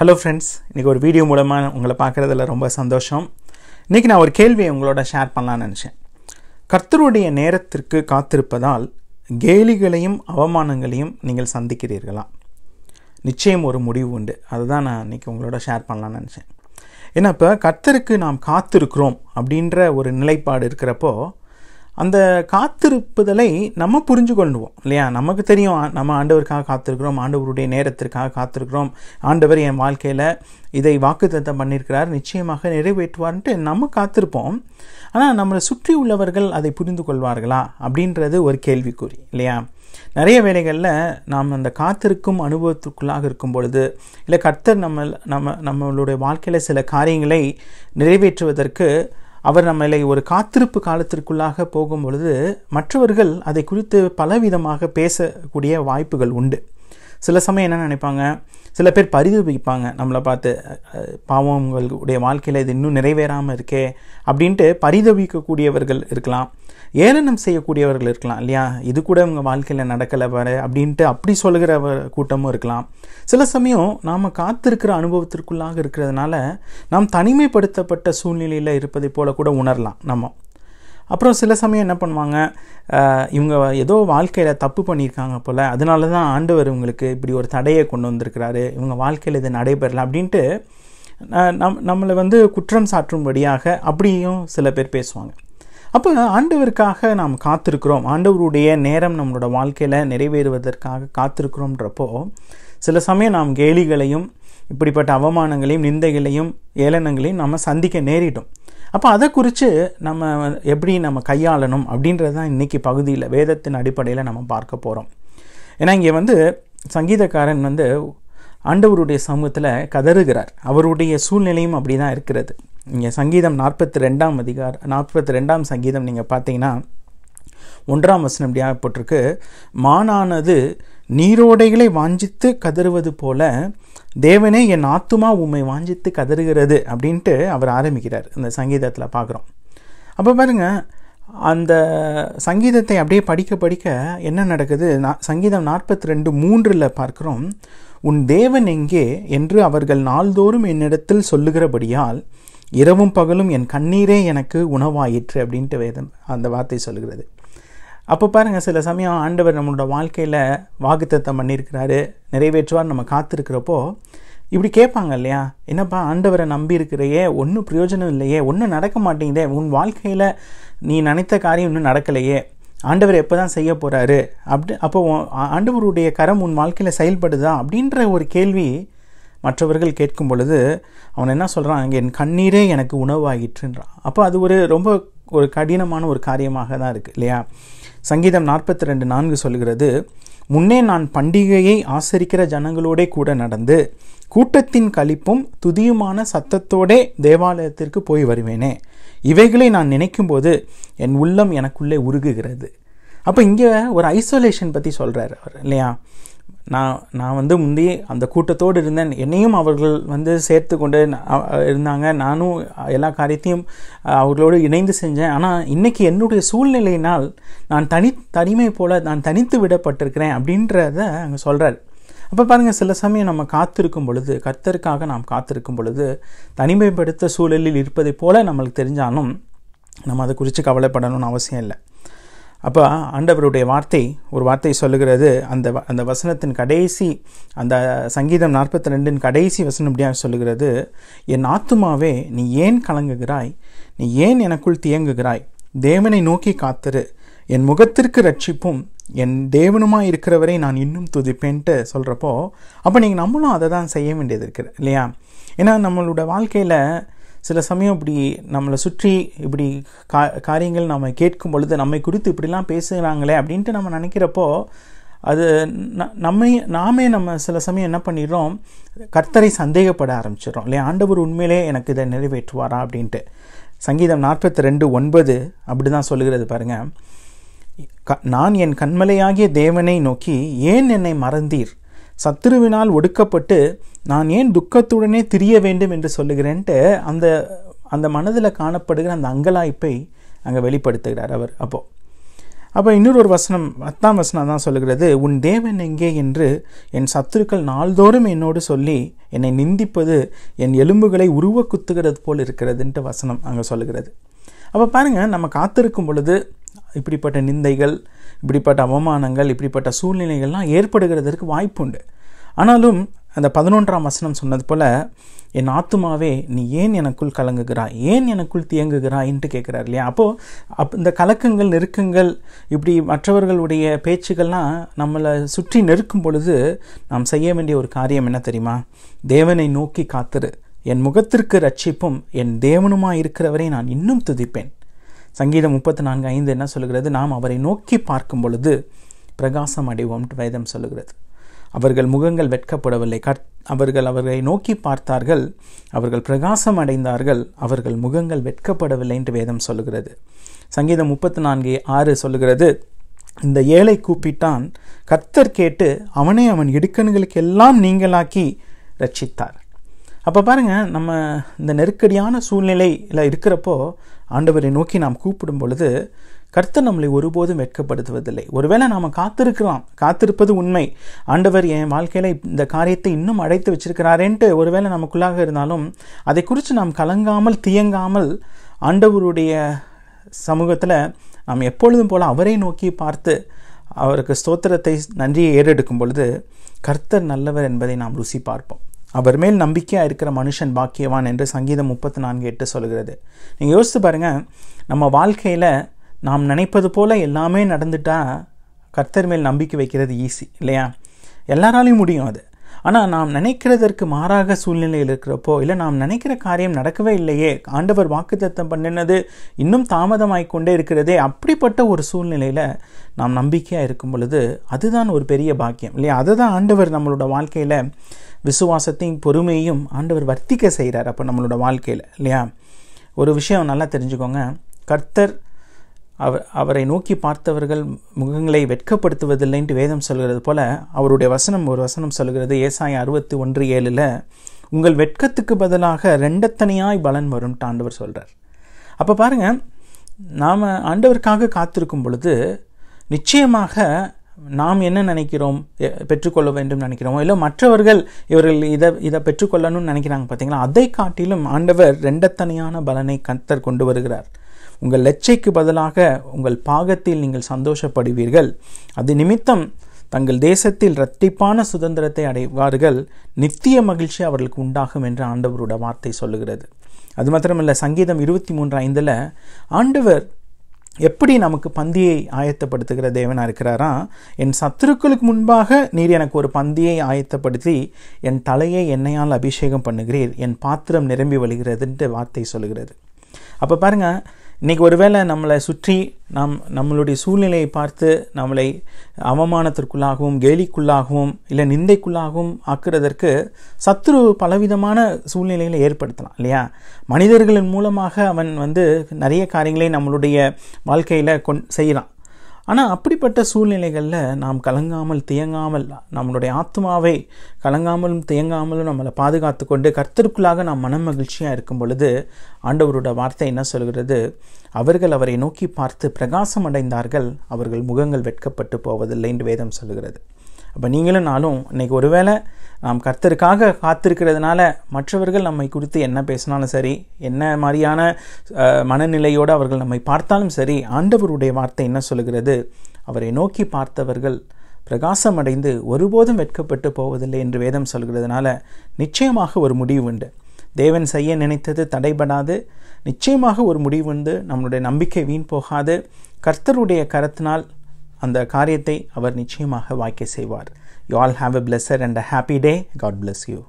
hello friends இன்றைக்கி ஒரு video மூலமாக உங்களை பார்க்குறதுல ரொம்ப சந்தோஷம் இன்றைக்கி நான் ஒரு கேள்வியை உங்களோட ஷேர் பண்ணலான்னு நினச்சேன் கர்த்தருடைய நேரத்திற்கு காத்திருப்பதால் கேலிகளையும் அவமானங்களையும் நீங்கள் சந்திக்கிறீர்களா நிச்சயம் ஒரு முடிவு உண்டு அதுதான் நான் இன்றைக்கி உங்களோட ஷேர் பண்ணலான்னு நினச்சேன் ஏன்னா இப்போ கர்த்தருக்கு நாம் காத்திருக்கிறோம் அப்படின்ற ஒரு நிலைப்பாடு இருக்கிறப்போ அந்த காத்திருப்புதலை நம்ம புரிஞ்சு கொள்ளுவோம் இல்லையா நமக்கு தெரியும் நம்ம ஆண்டவருக்காக காத்திருக்கிறோம் ஆண்டவருடைய நேரத்திற்காக காத்திருக்கிறோம் ஆண்டவர் என் வாழ்க்கையில் இதை தத்தம் பண்ணியிருக்கிறார் நிச்சயமாக நிறைவேற்றுவார்ன்ட்டு நம்ம காத்திருப்போம் ஆனால் நம்மளை சுற்றி உள்ளவர்கள் அதை புரிந்து கொள்வார்களா அப்படின்றது ஒரு கேள்விக்குறி இல்லையா நிறைய வேலைகளில் நாம் அந்த காத்திருக்கும் அனுபவத்துக்குள்ளாக இருக்கும் பொழுது இல்லை கர்த்தர் நம்ம நம்ம நம்மளுடைய வாழ்க்கையில் சில காரியங்களை நிறைவேற்றுவதற்கு அவர் நம்மளை ஒரு காத்திருப்பு காலத்திற்குள்ளாக போகும் பொழுது மற்றவர்கள் அதை குறித்து பலவிதமாக பேசக்கூடிய வாய்ப்புகள் உண்டு சில சமயம் என்ன நினைப்பாங்க சில பேர் பரிதவிப்பாங்க நம்மளை பார்த்து பாவம் உங்களுடைய வாழ்க்கையில் இது இன்னும் நிறைவேறாமல் இருக்கே அப்படின்ட்டு பரிதவிக்கக்கூடியவர்கள் இருக்கலாம் ஏளனம் செய்யக்கூடியவர்கள் இருக்கலாம் இல்லையா இது கூட இவங்க வாழ்க்கையில் நடக்கலை வர அப்படின்ட்டு அப்படி சொல்கிற கூட்டமும் இருக்கலாம் சில சமயம் நாம் காத்திருக்கிற அனுபவத்திற்குள்ளாக இருக்கிறதுனால நாம் தனிமைப்படுத்தப்பட்ட சூழ்நிலையில் இருப்பதை போல கூட உணரலாம் நம்ம அப்புறம் சில சமயம் என்ன பண்ணுவாங்க இவங்க ஏதோ வாழ்க்கையில் தப்பு பண்ணியிருக்காங்க போல் அதனால தான் ஆண்டவர் இவங்களுக்கு இப்படி ஒரு தடையை கொண்டு வந்திருக்கிறாரு இவங்க வாழ்க்கையில் இது நடைபெறலை அப்படின்ட்டு நம் நம்மளை வந்து குற்றம் சாற்றும்படியாக அப்படியும் சில பேர் பேசுவாங்க அப்போ ஆண்டவருக்காக நாம் காத்திருக்கிறோம் ஆண்டவருடைய நேரம் நம்மளோட வாழ்க்கையில் நிறைவேறுவதற்காக காத்திருக்கிறோம்ன்றப்போ சில சமயம் நாம் கேலிகளையும் இப்படிப்பட்ட அவமானங்களையும் நிந்தைகளையும் ஏளனங்களையும் நம்ம சந்திக்க நேரிட்டோம் அப்போ அதை குறித்து நம்ம எப்படி நம்ம கையாளணும் அப்படின்றது தான் இன்றைக்கி பகுதியில் வேதத்தின் அடிப்படையில் நம்ம பார்க்க போகிறோம் ஏன்னா இங்கே வந்து சங்கீதக்காரன் வந்து ஆண்டவருடைய சமூகத்தில் கதறுகிறார் அவருடைய சூழ்நிலையும் அப்படி தான் இருக்கிறது இங்கே சங்கீதம் நாற்பத்தி ரெண்டாம் அதிகார் நாற்பத்தி ரெண்டாம் சங்கீதம் நீங்கள் பார்த்தீங்கன்னா ஒன்றாம் வசனம் இப்படியாக போட்டிருக்கு மானானது நீரோடைகளை வாஞ்சித்து கதறுவது போல தேவனே என் ஆத்துமா உண்மை வாஞ்சித்து கதறுகிறது அப்படின்ட்டு அவர் ஆரம்பிக்கிறார் இந்த சங்கீதத்தில் பார்க்குறோம் அப்போ பாருங்கள் அந்த சங்கீதத்தை அப்படியே படிக்க படிக்க என்ன நடக்குது நான் சங்கீதம் நாற்பத்தி ரெண்டு மூன்றில் பார்க்குறோம் உன் தேவன் எங்கே என்று அவர்கள் நாள்தோறும் என்னிடத்தில் சொல்லுகிறபடியால் இரவும் பகலும் என் கண்ணீரே எனக்கு உணவாயிற்று அப்படின்ட்டு வேதம் அந்த வார்த்தை சொல்கிறது அப்போ பாருங்கள் சில சமயம் ஆண்டவர் நம்மளோட வாழ்க்கையில் வாக்குத்தத்தம் பண்ணியிருக்கிறாரு நிறைவேற்றுவார் நம்ம காத்திருக்கிறப்போ இப்படி கேட்பாங்க இல்லையா என்னப்பா ஆண்டவரை நம்பி இருக்கிறையே ஒன்றும் பிரயோஜனம் இல்லையே ஒன்றும் நடக்க மாட்டேங்குதே உன் வாழ்க்கையில் நீ நினைத்த காரியம் இன்னும் நடக்கலையே ஆண்டவர் எப்போ தான் செய்ய போகிறாரு அப்படி அப்போ ஆண்டவருடைய கரம் உன் வாழ்க்கையில் செயல்படுதா அப்படின்ற ஒரு கேள்வி மற்றவர்கள் கேட்கும் பொழுது அவன் என்ன சொல்கிறான் அங்கே என் கண்ணீரே எனக்கு உணவாகிற்றுன்றான் அப்போ அது ஒரு ரொம்ப ஒரு கடினமான ஒரு காரியமாக தான் இருக்குது இல்லையா சங்கீதம் நாற்பத்தி ரெண்டு நான்கு சொல்கிறது முன்னே நான் பண்டிகையை ஆசரிக்கிற ஜனங்களோடே கூட நடந்து கூட்டத்தின் கழிப்பும் துதியுமான சத்தத்தோடே தேவாலயத்திற்கு போய் வருவேனே இவைகளை நான் நினைக்கும்போது என் உள்ளம் எனக்குள்ளே உருகுகிறது அப்போ இங்கே ஒரு ஐசோலேஷன் பற்றி சொல்கிறார் அவர் இல்லையா நான் நான் வந்து முந்தி அந்த கூட்டத்தோடு இருந்தேன் என்னையும் அவர்கள் வந்து சேர்த்து கொண்டு இருந்தாங்க நானும் எல்லா காரியத்தையும் அவர்களோடு இணைந்து செஞ்சேன் ஆனால் இன்றைக்கி என்னுடைய சூழ்நிலையினால் நான் தனி தனிமை போல் நான் தனித்து விடப்பட்டிருக்கிறேன் அப்படின்றத அங்கே சொல்கிறார் அப்போ பாருங்கள் சில சமயம் நம்ம காத்திருக்கும் பொழுது கர்த்தருக்காக நாம் காத்திருக்கும் பொழுது தனிமைப்படுத்த சூழலில் இருப்பதை போல நம்மளுக்கு தெரிஞ்சாலும் நம்ம அதை குறித்து கவலைப்படணும்னு அவசியம் இல்லை அப்போ ஆண்டவருடைய வார்த்தை ஒரு வார்த்தை சொல்லுகிறது அந்த அந்த வசனத்தின் கடைசி அந்த சங்கீதம் நாற்பத்தி ரெண்டின் கடைசி வசனம் இப்படியாக சொல்லுகிறது என் ஆத்துமாவே நீ ஏன் கலங்குகிறாய் நீ ஏன் எனக்குள் தியங்குகிறாய் தேவனை நோக்கி காத்திரு என் முகத்திற்கு ரட்சிப்பும் என் தேவனுமாக இருக்கிறவரை நான் இன்னும் துதிப்பேன்ட்டு சொல்கிறப்போ அப்போ நீங்கள் நம்மளும் அதை தான் செய்ய வேண்டியது இருக்குது இல்லையா ஏன்னா நம்மளோட வாழ்க்கையில் சில சமயம் இப்படி நம்மளை சுற்றி இப்படி கா காரியங்கள் நம்ம கேட்கும் பொழுது நம்மை குறித்து இப்படிலாம் பேசுகிறாங்களே அப்படின்ட்டு நம்ம நினைக்கிறப்போ அது நம்மை நாமே நம்ம சில சமயம் என்ன பண்ணிடுறோம் கர்த்தரை சந்தேகப்பட ஆரம்பிச்சிடறோம் இல்லையா ஆண்டவர் உண்மையிலே எனக்கு இதை நிறைவேற்றுவாரா அப்படின்ட்டு சங்கீதம் நாற்பத்தி ரெண்டு ஒன்பது அப்படி தான் சொல்லுகிறது பாருங்கள் க நான் என் கண்மலையாகிய தேவனை நோக்கி ஏன் என்னை மறந்தீர் சத்துருவினால் ஒடுக்கப்பட்டு நான் ஏன் துக்கத்துடனே திரிய வேண்டும் என்று சொல்லுகிறேன்ட்டு அந்த அந்த மனதில் காணப்படுகிற அந்த அங்கலாய்ப்பை அங்கே வெளிப்படுத்துகிறார் அவர் அப்போது அப்போ இன்னொரு ஒரு வசனம் பத்தாம் வசனம் தான் சொல்லுகிறது உன் தேவன் எங்கே என்று என் சத்துருக்கள் நாள்தோறும் என்னோடு சொல்லி என்னை நிந்திப்பது என் எலும்புகளை உருவ குத்துகிறது போல் இருக்கிறதுன்ட்டு வசனம் அங்கே சொல்லுகிறது அப்போ பாருங்கள் நம்ம காத்திருக்கும் பொழுது இப்படிப்பட்ட நிந்தைகள் இப்படிப்பட்ட அவமானங்கள் இப்படிப்பட்ட சூழ்நிலைகள்லாம் ஏற்படுகிறதற்கு வாய்ப்புண்டு ஆனாலும் அந்த பதினொன்றாம் வசனம் சொன்னது போல் என் ஆத்துமாவே நீ ஏன் எனக்குள் கலங்குகிறாய் ஏன் எனக்குள் என்று கேட்குறார் இல்லையா அப்போது அப் இந்த கலக்கங்கள் நெருக்கங்கள் இப்படி மற்றவர்களுடைய பேச்சுக்கள்லாம் நம்மளை சுற்றி நெருக்கும் பொழுது நாம் செய்ய வேண்டிய ஒரு காரியம் என்ன தெரியுமா தேவனை நோக்கி காத்துரு என் முகத்திற்கு ரட்சிப்பும் என் தேவனுமாக இருக்கிறவரை நான் இன்னும் துதிப்பேன் சங்கீதம் முப்பத்தி நான்கு ஐந்து என்ன சொல்கிறது நாம் அவரை நோக்கி பார்க்கும் பொழுது பிரகாசம் அடைவோம் வேதம் சொல்லுகிறது அவர்கள் முகங்கள் வெட்கப்படவில்லை கர்த் அவர்கள் அவர்களை நோக்கி பார்த்தார்கள் அவர்கள் பிரகாசம் அடைந்தார்கள் அவர்கள் முகங்கள் வெட்கப்படவில்லை என்று வேதம் சொல்லுகிறது சங்கீதம் முப்பத்தி நான்கு ஆறு சொல்லுகிறது இந்த ஏழை கூப்பிட்டான் கர்த்தர் கேட்டு அவனை அவன் இடுக்கண்களுக்கு எல்லாம் நீங்களாக்கி ரட்சித்தார் அப்போ பாருங்கள் நம்ம இந்த நெருக்கடியான சூழ்நிலையில் இருக்கிறப்போ ஆண்டவரை நோக்கி நாம் கூப்பிடும் பொழுது கர்த்தர் நம்மளை ஒருபோதும் வெட்கப்படுத்துவதில்லை ஒருவேளை நாம் காத்திருக்கலாம் காத்திருப்பது உண்மை ஆண்டவர் என் வாழ்க்கையில் இந்த காரியத்தை இன்னும் அடைத்து வச்சிருக்கிறாரேன்ட்டு ஒருவேளை நமக்குள்ளாக இருந்தாலும் அதை குறித்து நாம் கலங்காமல் தியங்காமல் ஆண்டவருடைய சமூகத்தில் நாம் எப்பொழுதும் போல் அவரை நோக்கி பார்த்து அவருக்கு ஸ்தோத்திரத்தை நன்றியை ஏறெடுக்கும் பொழுது கர்த்தர் நல்லவர் என்பதை நாம் ருசி பார்ப்போம் அவர் மேல் நம்பிக்கையாக இருக்கிற மனுஷன் பாக்கியவான் என்று சங்கீதம் முப்பத்தி நான்கு எட்டு சொல்கிறது நீங்கள் யோசித்து பாருங்கள் நம்ம வாழ்க்கையில் நாம் நினைப்பது போல் எல்லாமே நடந்துட்டால் கர்த்தர் மேல் நம்பிக்கை வைக்கிறது ஈஸி இல்லையா எல்லாராலையும் முடியும் அது ஆனால் நாம் நினைக்கிறதற்கு மாறாக சூழ்நிலையில் இருக்கிறப்போ இல்லை நாம் நினைக்கிற காரியம் நடக்கவே இல்லையே ஆண்டவர் வாக்குத்தத்தம் பண்ணினது இன்னும் கொண்டே இருக்கிறதே அப்படிப்பட்ட ஒரு சூழ்நிலையில் நாம் நம்பிக்கையாக இருக்கும் பொழுது அதுதான் ஒரு பெரிய பாக்கியம் இல்லையா அதுதான் ஆண்டவர் நம்மளோட வாழ்க்கையில் விசுவாசத்தையும் பொறுமையையும் ஆண்டவர் வர்த்திக்க செய்கிறார் அப்போ நம்மளோட வாழ்க்கையில் இல்லையா ஒரு விஷயம் நல்லா தெரிஞ்சுக்கோங்க கர்த்தர் அவர் அவரை நோக்கி பார்த்தவர்கள் முகங்களை வெட்கப்படுத்துவதில்லைன்ட்டு வேதம் சொல்கிறது போல் அவருடைய வசனம் ஒரு வசனம் சொல்கிறது ஏசாயம் அறுபத்தி ஒன்று ஏழில் உங்கள் வெட்கத்துக்கு பதிலாக ரெண்டத்தனையாய் பலன் வரும் ஆண்டவர் சொல்கிறார் அப்போ பாருங்கள் நாம் ஆண்டவருக்காக காத்திருக்கும் பொழுது நிச்சயமாக நாம் என்ன நினைக்கிறோம் பெற்றுக்கொள்ள வேண்டும் நினைக்கிறோம் இல்லை மற்றவர்கள் இவர்கள் இதை இதை பெற்றுக்கொள்ளணும்னு நினைக்கிறாங்க பார்த்தீங்களா அதை காட்டிலும் ஆண்டவர் ரெண்டத்தனையான பலனை கத்தர் கொண்டு வருகிறார் உங்கள் லட்சைக்கு பதிலாக உங்கள் பாகத்தில் நீங்கள் சந்தோஷப்படுவீர்கள் அது நிமித்தம் தங்கள் தேசத்தில் இரட்டிப்பான சுதந்திரத்தை அடைவார்கள் நித்திய மகிழ்ச்சி அவர்களுக்கு உண்டாகும் என்று ஆண்டவரோட வார்த்தை சொல்லுகிறது அது மாத்திரமில்லை சங்கீதம் இருபத்தி மூன்று ஐந்தில் ஆண்டவர் எப்படி நமக்கு பந்தியை ஆயத்தப்படுத்துகிற தேவனாக இருக்கிறாரா என் சத்துருக்களுக்கு முன்பாக நீர் எனக்கு ஒரு பந்தியை ஆயத்தப்படுத்தி என் தலையை எண்ணெயால் அபிஷேகம் பண்ணுகிறீர் என் பாத்திரம் நிரம்பி வழிகிறதுன்ட்டு வார்த்தை சொல்லுகிறது அப்போ பாருங்கள் இன்றைக்கி ஒருவேளை நம்மளை சுற்றி நாம் நம்மளுடைய சூழ்நிலையை பார்த்து நம்மளை அவமானத்திற்குள்ளாகவும் கேலிக்குள்ளாகவும் இல்லை நிந்தைக்குள்ளாகவும் ஆக்குறதற்கு சத்ரு பலவிதமான சூழ்நிலைகளை ஏற்படுத்தலாம் இல்லையா மனிதர்களின் மூலமாக அவன் வந்து நிறைய காரியங்களை நம்மளுடைய வாழ்க்கையில் கொண் செய்கிறான் ஆனால் அப்படிப்பட்ட சூழ்நிலைகளில் நாம் கலங்காமல் தியங்காமல் நம்மளுடைய ஆத்மாவை கலங்காமலும் தியங்காமலும் நம்மளை பாதுகாத்து கொண்டு கர்த்தருக்குள்ளாக நாம் மன மகிழ்ச்சியாக இருக்கும் பொழுது ஆண்டவரோட வார்த்தை என்ன சொல்கிறது அவர்கள் அவரை நோக்கி பார்த்து பிரகாசம் அடைந்தார்கள் அவர்கள் முகங்கள் வெட்கப்பட்டு போவதில்லை என்று வேதம் சொல்கிறது அப்போ நீங்களும் நாளும் இன்றைக்கி ஒருவேளை நாம் கர்த்தருக்காக காத்திருக்கிறதுனால மற்றவர்கள் நம்மை குறித்து என்ன பேசினாலும் சரி என்ன மாதிரியான மனநிலையோடு அவர்கள் நம்மை பார்த்தாலும் சரி ஆண்டவருடைய வார்த்தை என்ன சொல்கிறது அவரை நோக்கி பார்த்தவர்கள் பிரகாசமடைந்து ஒருபோதும் வெட்கப்பட்டு போவதில்லை என்று வேதம் சொல்கிறதுனால நிச்சயமாக ஒரு முடிவு உண்டு தேவன் செய்ய நினைத்தது தடைபடாது நிச்சயமாக ஒரு முடிவு உண்டு நம்மளுடைய நம்பிக்கை வீண் போகாது கர்த்தருடைய கரத்தினால் அந்த காரியத்தை அவர் நிச்சயமாக வாய்க்க செய்வார் you all have a pleasure and a happy day God bless you